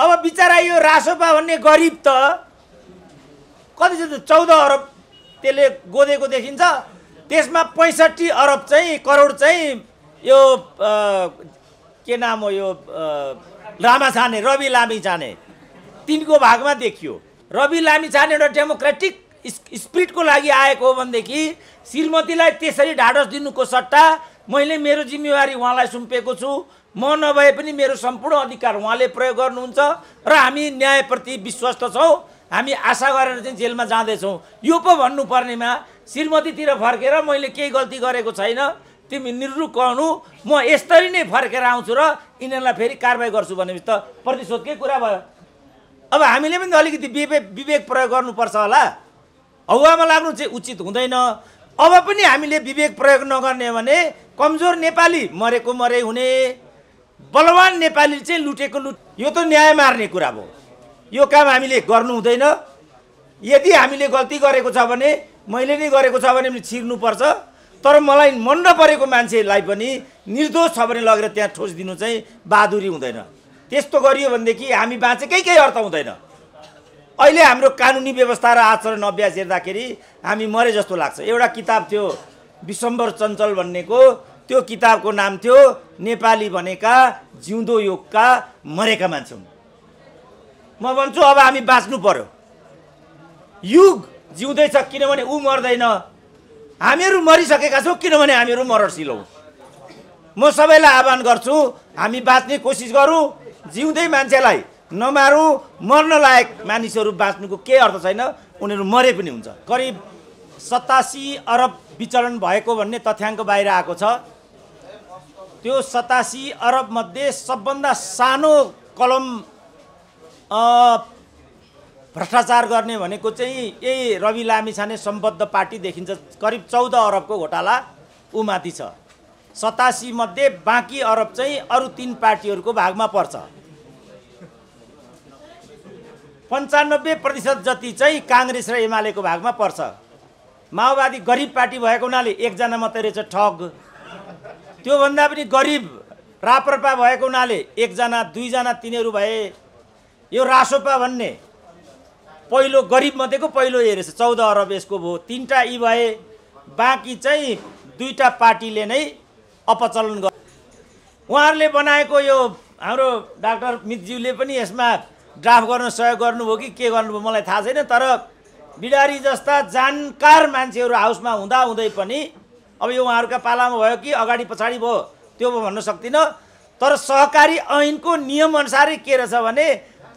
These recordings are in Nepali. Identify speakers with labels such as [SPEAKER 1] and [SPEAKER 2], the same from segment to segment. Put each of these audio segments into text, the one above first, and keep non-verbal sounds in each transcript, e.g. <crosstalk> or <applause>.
[SPEAKER 1] अब बिचरा यो रासोपा भन्ने गरिब त कति छ त चौध अरब त्यसले गोदेको देखिन्छ त्यसमा पैँसठी अरब चाहिँ करोड चाहिँ यो के नाम हो यो लामा छाने रवि लामी छाने तिनको भागमा देखियो रवि लामी छाने एउटा डेमोक्रेटिक स्पिरिटको लागि आएको हो भनेदेखि श्रीमतीलाई त्यसरी ढाडस दिनुको सट्टा मैले मेरो जिम्मेवारी उहाँलाई सुम्पेको छु म नभए पनि मेरो सम्पूर्ण अधिकार उहाँले प्रयोग गर्नुहुन्छ र हामी न्यायप्रति विश्वस्त छौँ हामी आशा गरेर चाहिँ जेलमा जाँदैछौँ यो पो भन्नुपर्नेमा श्रीमतीतिर फर्केर मैले केही गल्ती गरेको छैन तिमी निरुक गर्नु म यसरी नै फर्केर आउँछु र यिनीहरूलाई फेरि कारवाही गर्छु भनेपछि त प्रतिशोधकै कुरा भयो अब हामीले पनि अलिकति विवेक विवेक प्रयोग गर्नुपर्छ होला हौवामा लाग्नु चाहिँ उचित हुँदैन अब पनि हामीले विवेक प्रयोग नगर्ने भने कमजोर नेपाली मरेको मरे हुने बलवान नेपाली चाहिँ लुटेको लुट यो त न्याय मार्ने कुरा भयो यो काम हामीले गर्नु हुँदैन यदि हामीले गल्ती गरेको छ भने मैले नै गरेको छ भने पनि छिर्नुपर्छ तर मलाई मन नपरेको मान्छेलाई पनि निर्दोष छ भने लगेर त्यहाँ ठोस दिनु चाहिँ बहादुरी हुँदैन त्यस्तो गरियो भनेदेखि हामी बाँचेकै केही अर्थ हुँदैन अहिले हाम्रो कानुनी व्यवस्था र आचरण अभ्यास हेर्दाखेरि हामी मरे जस्तो लाग्छ एउटा किताब थियो विशम्बर चञ्चल भन्नेको त्यो किताबको नाम थियो नेपाली भनेका जिउँदो युगका मरेका मान्छे हुन् म भन्छु अब हामी बाँच्नु पर्यो युग जिउँदैछ किनभने ऊ मर्दैन हामीहरू मरिसकेका छौँ किनभने हामीहरू मरसिलो हौ म सबैलाई आह्वान गर्छु हामी बाँच्ने कोसिस गरौँ जिउँदै मान्छेलाई नमारौँ मर्न लायक मानिसहरू बाँच्नुको केही अर्थ छैन उनीहरू मरे पनि हुन्छ करिब सतासी अरब विचरण भएको भन्ने तथ्याङ्क बाहिर आएको छ त्यो सतासी अरबमध्ये सबभन्दा सानो कलम भ्रष्टाचार गर्ने भनेको चाहिँ यही रवि लामिछाने सम्बद्ध पार्टी देखिन्छ करिब चौध अरबको घोटाला ऊमाथि छ सतासी मध्ये बाँकी अरब चाहिँ अरू तिन पार्टीहरूको भागमा पर्छ पन्चानब्बे प्रतिशत जति चाहिँ काङ्ग्रेस र एमालेको भागमा पर्छ माओवादी गरिब पार्टी भएको हुनाले एकजना मात्रै रहेछ ठग त्योभन्दा पनि गरिब रापरपा भएको हुनाले एकजना दुईजना तिनीहरू भए यो रासोपा भन्ने पहिलो गरिब मध्येको पहिलो हेरेछ चौध अरब यसको भयो तिनवटा यी भए बाँकी चाहिँ दुईवटा पार्टीले नै अपचलन गर् उहाँहरूले बनाएको यो हाम्रो डाक्टर मितज्यूले पनि यसमा ड्राफ्ट गर्न सहयोग गर्नुभयो कि के गर्नुभयो मलाई थाहा छैन तर बिडारी जस्ता जानकार मान्छेहरू हाउसमा हुँदाहुँदै पनि अब यो उहाँहरूका पालामा भयो कि अगाडि पछाडि भयो त्यो भन्न सक्दिनँ तर सहकारी ऐनको नियम अनुसारै के रहेछ भने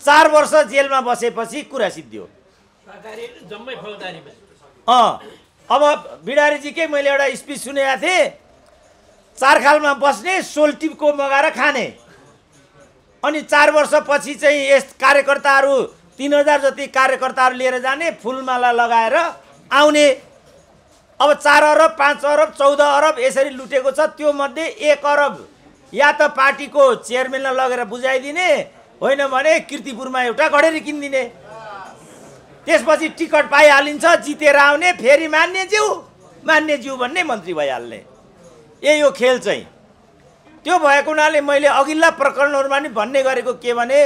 [SPEAKER 1] चार वर्ष जेलमा बसेपछि कुरा सिद्धियो अँ अब बिडारीजीकै मैले एउटा स्पिच सुनेको थिएँ चारखालमा बस्ने सोल्टिपको मगाएर खाने अनि चार वर्षपछि चाहिँ यस कार्यकर्ताहरू तिन हजार जति कार्यकर्ताहरू लिएर जाने फुलमाला लगाएर आउने अब चार अरब पाँच अरब चौध अरब यसरी लुटेको छ त्यो मध्ये एक अरब या त पार्टीको चेयरमेनलाई लगेर बुझाइदिने होइन भने किर्तिपुरमा एउटा घडेरी किनिदिने त्यसपछि टिकट पाइहालिन्छ जितेर आउने फेरि मान्यज्यू मान्यज्यू भन्ने मन्त्री भइहाल्ने ए यो खेल चाहिँ त्यो भएको हुनाले मैले अघिल्ला प्रकरणहरूमा नि भन्ने गरेको के भने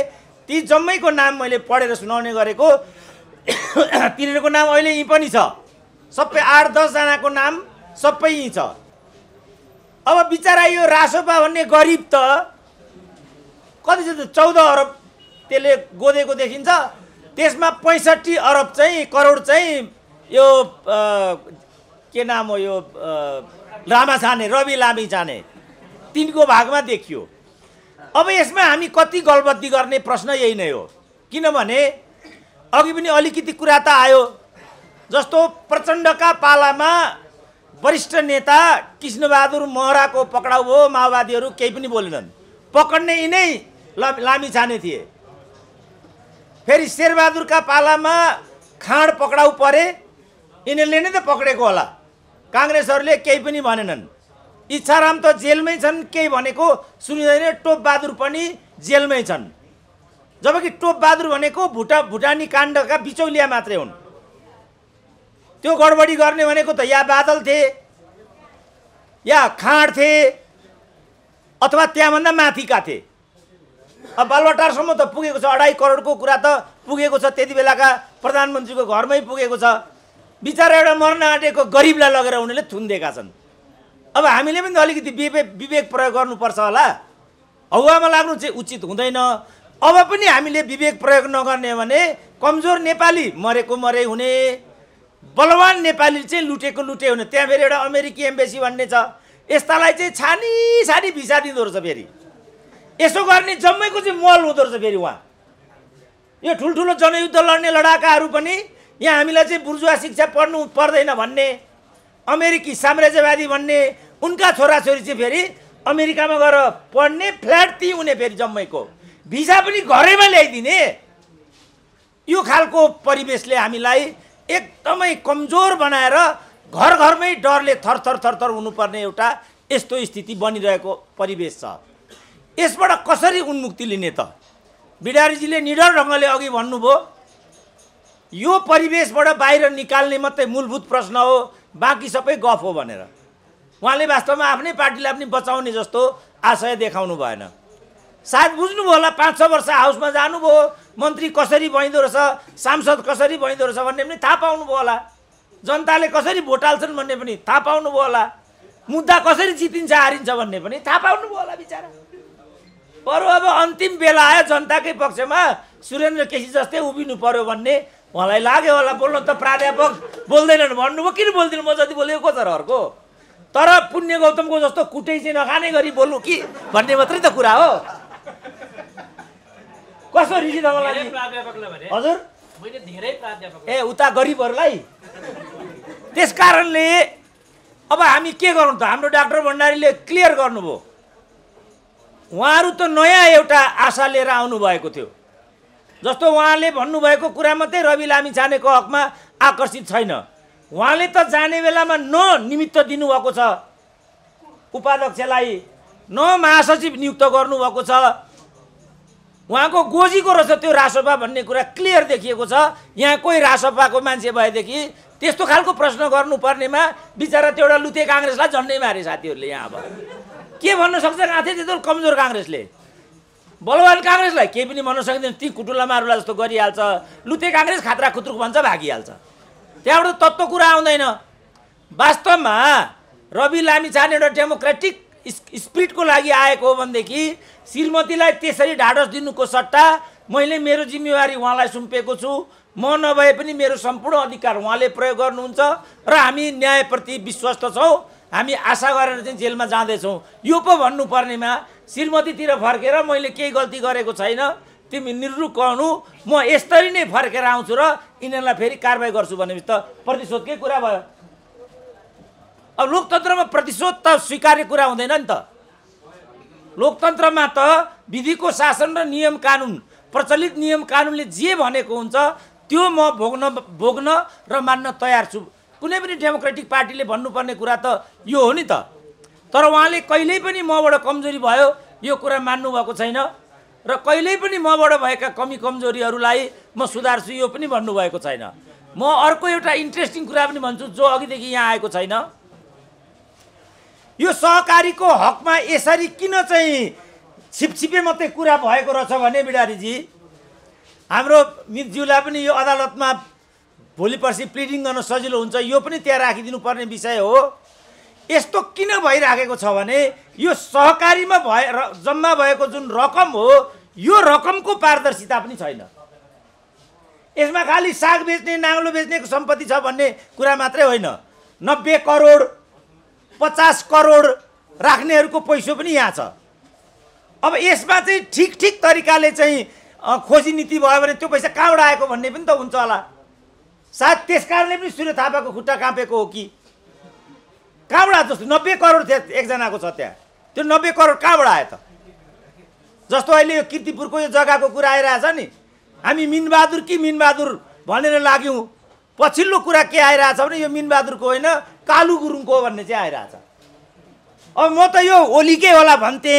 [SPEAKER 1] ती जम्मैको नाम मैले पढेर सुनाउने गरेको <coughs> तिनीहरूको नाम अहिले यहीँ पनि छ सबै आठ दसजनाको नाम सबै यहीँ छ अब बिचरा यो रासोपा भन्ने गरिब त कति छ त चौध अरब त्यसले गोदेको देखिन्छ त्यसमा पैँसठी अरब चाहिँ करोड चाहिँ यो के नाम हो यो लामा छाने रवि लामी छाने तिनको भागमा देखियो अब यसमा हामी कति गलबत्ती गर्ने प्रश्न यही नै हो किनभने अघि पनि अलिकति कुरा त आयो जस्तो प्रचण्डका पालामा वरिष्ठ नेता कृष्णबहादुर महराको पक्राउ हो माओवादीहरू केही पनि बोलेनन् पक्ड्ने यिनै लामी छाने थिए फेरि शेरबहादुरका पालामा खाँड पक्राउ परे यिनीहरूले नै त पक्रेको होला काङ्ग्रेसहरूले केही पनि भनेनन् इच्छाराम त जेलमै छन् केही भनेको सुनिँदैन टोपबहादुर पनि जेलमै छन् जबकि टोपबहादुर भनेको भुटा भुटानी काण्डका बिचौलिया मात्रै हुन् त्यो गडबडी गर्ने भनेको त या बादल थिए या खाँड थिए अथवा त्यहाँभन्दा माथिका थिए अब बालवाटारसम्म त पुगेको छ अढाई करोडको कुरा त पुगेको छ त्यति बेलाका प्रधानमन्त्रीको घरमै पुगेको छ बिचरा एउटा मर्न आँटेको गरिबलाई लगेर उनीहरूले थुनिदिएका छन् अब हामीले पनि अलिकति विवेक विवेक प्रयोग गर्नुपर्छ होला हौवामा लाग्नु चाहिँ उचित हुँदैन अब पनि हामीले विवेक प्रयोग नगर्ने भने कमजोर नेपाली मरेको मरे हुने बलवान नेपाली चाहिँ लुटेको लुटे हुने त्यहाँ फेरि एउटा अमेरिकी एम्बेसी भन्ने छ यस्तालाई चाहिँ छानी छानी भिसा दिँदो रहेछ फेरि यसो गर्ने जम्मैको चाहिँ मल हुँदो रहेछ फेरि उहाँ यो ठुल्ठुलो जनयुद्ध लड्ने लडाकाहरू पनि यहाँ हामीलाई चाहिँ बुर्जुवा शिक्षा पढ्नु पर्दैन भन्ने अमेरिकी साम्राज्यवादी भन्ने उनका छोराछोरी चाहिँ फेरि अमेरिकामा गएर पढ्ने फ्ल्याट ती हुने फेरि जम्मैको भिसा पनि घरैमा ल्याइदिने यो खालको परिवेशले हामीलाई एकदमै कमजोर बनाएर घर घरमै डरले थरथर थरथर हुनुपर्ने एउटा यस्तो स्थिति बनिरहेको परिवेश छ यसबाट कसरी उन्मुक्ति लिने त बिडारीजीले निडर ढङ्गले अघि भन्नुभयो यो परिवेशबाट बाहिर निकाल्ने मात्रै मूलभूत प्रश्न हो बाँकी सबै गफ हो भनेर उहाँले वास्तवमा आफ्नै पार्टीलाई पनि बचाउने जस्तो आशय देखाउनु भएन सायद बुझ्नुभयो होला पाँच छ वर्ष हाउसमा जानुभयो मन्त्री कसरी बहिँदो रहेछ सांसद कसरी बहिँदो रहेछ भन्ने पनि थाहा पाउनुभयो होला जनताले कसरी भोट हाल्छन् भन्ने पनि थाहा पाउनुभयो होला मुद्दा कसरी जितिन्छ हारिन्छ भन्ने पनि थाहा पाउनुभयो होला बिचरा बरु अब अन्तिम बेला आयो जनताकै पक्षमा सुरेन्द्र केसी जस्तै उभिनु पर्यो भन्ने उहाँलाई लाग्यो होला बोल्नु त प्राध्यापक बोल्दैनन् भन्नुभयो किन बोल्दिनँ म जति बोलेको को तर अर्को तर पुण्य गौतमको जस्तो कुटै चाहिँ नखाने गरी बोल्नु कि भन्ने मात्रै त कुरा हो कसको रिजी तपाईँलाई हजुर ए उता गरिबहरूलाई त्यस कारणले अब हामी के गरौँ त हाम्रो डाक्टर भण्डारीले क्लियर गर्नुभयो उहाँहरू त नयाँ एउटा आशा लिएर आउनुभएको थियो जस्तो उहाँले भन्नुभएको कुरा मात्रै रवि लामी जानेको हकमा आकर्षित छैन उहाँले त जाने बेलामा न निमित्त दिनुभएको छ उपाध्यक्षलाई न महासचिव नियुक्त गर्नुभएको छ उहाँको गोजीको रहेछ त्यो रासोपा भन्ने कुरा क्लियर देखिएको छ यहाँ कोही रासोपाको मान्छे भएदेखि त्यस्तो खालको प्रश्न गर्नुपर्नेमा बिचरा त्यो एउटा लुते काङ्ग्रेसलाई झन्डै मारे साथीहरूले यहाँ अब के भन्न सक्छ गाँथे त्यो कमजोर काङ्ग्रेसले बलवान काङ्ग्रेसलाई केही पनि भन्न सकिँदैन ती कुटुला मारुला जस्तो गरिहाल्छ लुते काङ्ग्रेस खात्रा खुत्रुक भन्छ भागिहाल्छ त्यहाँबाट तत्त्व कुरा आउँदैन वास्तवमा रवि लामी छाने एउटा डेमोक्रेटिक स्प्रिटको लागि आएको हो भनेदेखि श्रीमतीलाई त्यसरी ढाडस दिनुको सट्टा मैले मेरो जिम्मेवारी उहाँलाई सुम्पेको छु म नभए पनि मेरो सम्पूर्ण अधिकार उहाँले प्रयोग गर्नुहुन्छ र हामी न्यायप्रति विश्वस्त छौँ हामी आशा गरेर चाहिँ जेलमा जाँदैछौँ यो पो भन्नुपर्नेमा श्रीमतीतिर फर्केर मैले केही गल्ती गरेको छैन तिमी निरुक्क हुनु म यसरी नै फर्केर आउँछु र यिनीहरूलाई फेरि कारवाही गर्छु भनेपछि त प्रतिशोधकै कुरा भयो अब लोकतन्त्रमा प्रतिशोध त स्वीकार्य कुरा हुँदैन नि त लोकतन्त्रमा त विधिको शासन र नियम कानुन प्रचलित नियम कानुनले जे भनेको हुन्छ त्यो म भोग्न भोग्न र मान्न तयार छु कुनै पनि डेमोक्रेटिक पार्टीले भन्नुपर्ने कुरा त यो हो नि त तर उहाँले कहिल्यै पनि मबाट कमजोरी भयो यो कुरा मान्नुभएको छैन र कहिल्यै पनि मबाट भएका कमी कमजोरीहरूलाई म सुधार्छु यो पनि भन्नुभएको छैन म अर्को एउटा इन्ट्रेस्टिङ कुरा पनि भन्छु जो अघिदेखि यहाँ आएको छैन यो सहकारीको हकमा यसरी किन चाहिँ छिपछिपे मात्रै कुरा भएको रहेछ भने बिडारीजी हाम्रो मितज्यूलाई पनि यो अदालतमा भोलि पर्सि प्लिडिङ गर्न सजिलो हुन्छ यो पनि त्यहाँ राखिदिनु पर्ने विषय हो यस्तो किन भइराखेको छ भने यो सहकारीमा भए जम्मा भएको जुन रकम हो यो रकमको पारदर्शिता पनि छैन यसमा खालि साग बेच्ने नाङ्लो बेच्नेको सम्पत्ति छ भन्ने कुरा मात्रै होइन नब्बे करोड पचास करोड राख्नेहरूको पैसो पनि यहाँ छ अब यसमा चाहिँ ठिक ठिक तरिकाले चाहिँ खोजी नीति भयो भने त्यो पैसा कहाँबाट आएको भन्ने पनि त हुन्छ होला सायद त्यस कारणले पनि सूर्य थापाको खुट्टा काँपेको हो कि कहाँबाट जस्तो नब्बे करोड थियो एकजनाको छ त्यहाँ त्यो नब्बे करोड कहाँबाट आयो त जस्तो अहिले यो किर्तिपुरको यो जग्गाको कुरा आइरहेछ नि हामी मिनबहादुर कि मिनबहादुर भनेर लाग्यौँ पछिल्लो कुरा के आइरहेछ भने यो मिनबहादुरको होइन कालु गुरुङको भन्ने चाहिँ आइरहेछ अब म त यो ओलीकै होला भन्थे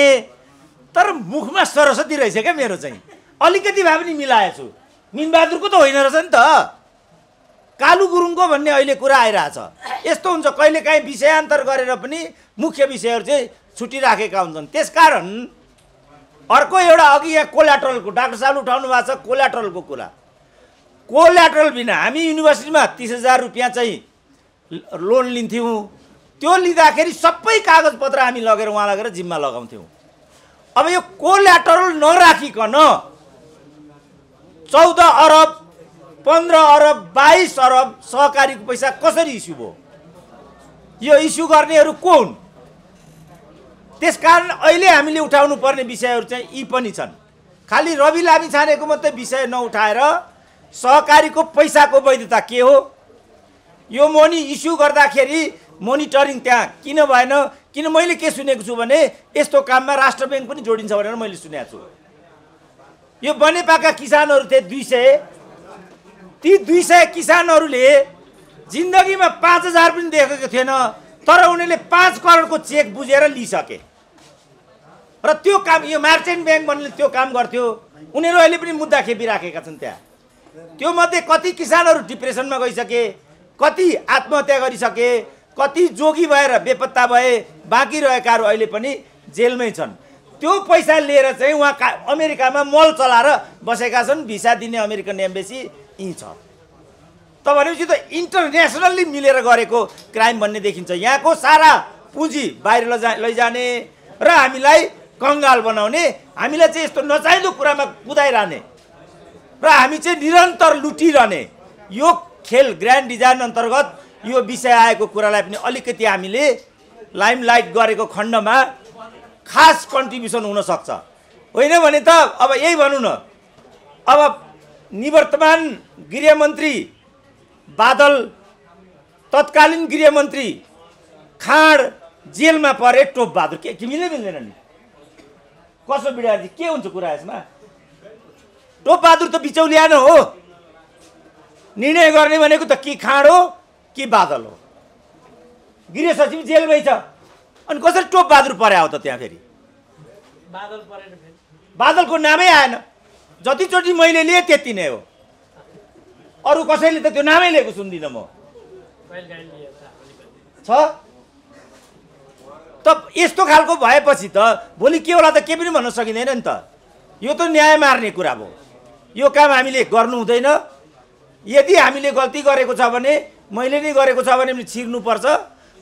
[SPEAKER 1] तर मुखमा सरस्वती रहेछ क्या मेरो चाहिँ अलिकति भए पनि मिलाएछु मिनबहादुरको त होइन रहेछ नि त कालु गुरुङको भन्ने अहिले कुरा आइरहेछ यस्तो हुन्छ कहिलेकाहीँ विषयान्तर गरेर पनि मुख्य विषयहरू चाहिँ छुटिराखेका हुन्छन् त्यसकारण अर्को एउटा अघि यहाँ कोल्याट्रलको डाक्टर साहब उठाउनु भएको छ कोल्याट्रलको कुरा कोल्याट्रल बिना हामी युनिभर्सिटीमा तिस हजार रुपियाँ चाहिँ लोन लिन्थ्यौँ त्यो लिँदाखेरि सबै कागजपत्र हामी लगेर उहाँ लगेर जिम्मा लगाउँथ्यौँ अब यो कोल्याटरल नराखिकन चौध अरब पन्ध्र अरब बाइस अरब सहकारीको पैसा कसरी इस्यु भयो यो इस्यु गर्नेहरू को हुन् त्यस कारण अहिले हामीले उठाउनु पर्ने विषयहरू चाहिँ यी पनि छन् खालि रवि लामी छानेको मात्रै विषय नउठाएर सहकारीको पैसाको वैधता के हो यो मनी इस्यु गर्दाखेरि मोनिटरिङ त्यहाँ किन भएन किन मैले के सुनेको छु भने यस्तो काममा राष्ट्र ब्याङ्क पनि जोडिन्छ भनेर मैले सुनेको छु यो बनेपाका किसानहरू थिए दुई सय ती दुई सय किसानहरूले जिन्दगीमा पाँच हजार पनि देखेको थिएन तर उनीहरूले पाँच करोडको चेक बुझेर लिइसके र त्यो काम यो मार्चेन्ट ब्याङ्क भन्ने त्यो काम गर्थ्यो उनीहरू अहिले पनि मुद्दा खेपिराखेका छन् त्यहाँ त्यो मध्ये कति किसानहरू डिप्रेसनमा गइसके कति आत्महत्या गरिसके कति जोगी भएर बेपत्ता भए बाँकी रहेकाहरू अहिले पनि जेलमै छन् त्यो पैसा लिएर चाहिँ उहाँ का अमेरिकामा मल चलाएर बसेका छन् भिसा दिने अमेरिकन एम्बेसी यहीँ छ त भनेपछि त इन्टरनेसनल्ली मिलेर गरेको क्राइम भन्ने देखिन्छ यहाँको सारा पुँजी बाहिर लैजा लैजाने र हामीलाई कङ्गाल बनाउने हामीलाई चाहिँ यस्तो नचाहिँदो कुरामा कुदाइरहने र हामी चाहिँ निरन्तर लुटिरहने यो खेल ग्रान्ड डिजाइन अन्तर्गत यो विषय आएको कुरालाई पनि अलिकति हामीले लाइमलाइट गरेको खण्डमा खास कन्ट्रिब्युसन हुनसक्छ होइन भने त अब यही भनौँ न अब निवर्तमान गृहमन्त्री बादल तत्कालीन गृहमन्त्री खाँड जेलमा परे टोप बहादुर के मिल्दै मिल्दैन नि कसो बिडाजी के हुन्छ कुरा यसमा टोप बहादुर त बिचौलिया नै हो निर्णय गर्ने भनेको त कि खाँड हो कि बादल हो गृह सचिव जेलमै छ अनि कसरी टोप बहादुर परे हो त त्यहाँ फेरि बादलको नामै आएन जतिचोटि मैले लिएँ त्यति नै हो अरू कसैले त त्यो नामै लिएको सुन्दिनँ म छ त यस्तो खालको भएपछि त भोलि के होला त के पनि भन्न सकिँदैन नि त यो त न्याय मार्ने कुरा भयो यो काम हामीले गर्नु हुँदैन यदि हामीले गल्ती गरेको छ भने मैले नै गरेको छ भने पनि छिर्नुपर्छ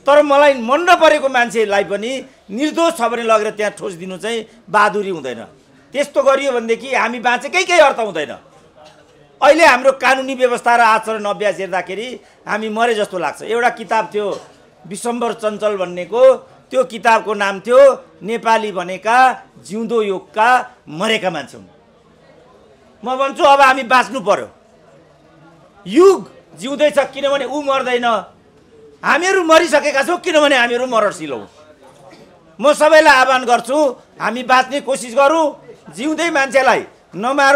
[SPEAKER 1] तर मलाई मन नपरेको मान्छेलाई पनि निर्दोष छ भने लगेर त्यहाँ ठोस दिनु चाहिँ बहादुरी हुँदैन त्यस्तो गरियो भनेदेखि हामी बाँचेकै केही अर्थ हुँदैन अहिले हाम्रो कानुनी व्यवस्था र आचरण अभ्यास हेर्दाखेरि हामी मरे जस्तो लाग्छ एउटा किताब थियो विशम्बर चञ्चल भन्नेको त्यो किताबको नाम थियो नेपाली भनेका जिउँदो योगका मरेका मान्छे म भन्छु अब हामी बाँच्नु पर्यो युग जिउँदैछ किनभने ऊ मर्दैन हामीहरू मरिसकेका छौँ किनभने हामीहरू मरसिलो म सबैलाई आह्वान गर्छु हामी बाँच्ने कोसिस गरौँ जिउँदै मान्छेलाई नमारौँ